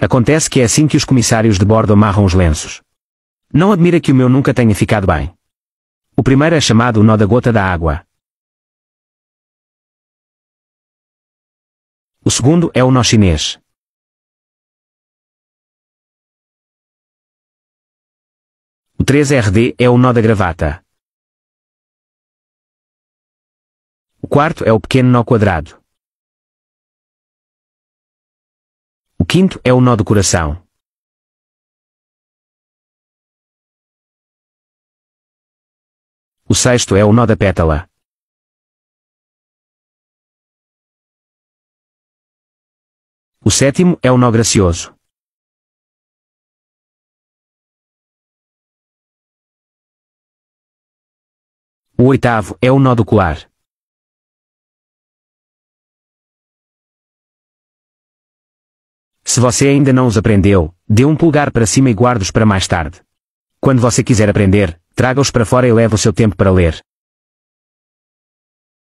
Acontece que é assim que os comissários de bordo amarram os lenços. Não admira que o meu nunca tenha ficado bem. O primeiro é chamado o nó da gota da água. O segundo é o nó chinês. O 3RD é o nó da gravata. O quarto é o pequeno nó quadrado. quinto é o nó do coração. O sexto é o nó da pétala. O sétimo é o nó gracioso. O oitavo é o nó do colar. Se você ainda não os aprendeu, dê um pulgar para cima e guarde-os para mais tarde. Quando você quiser aprender, traga-os para fora e leve o seu tempo para ler.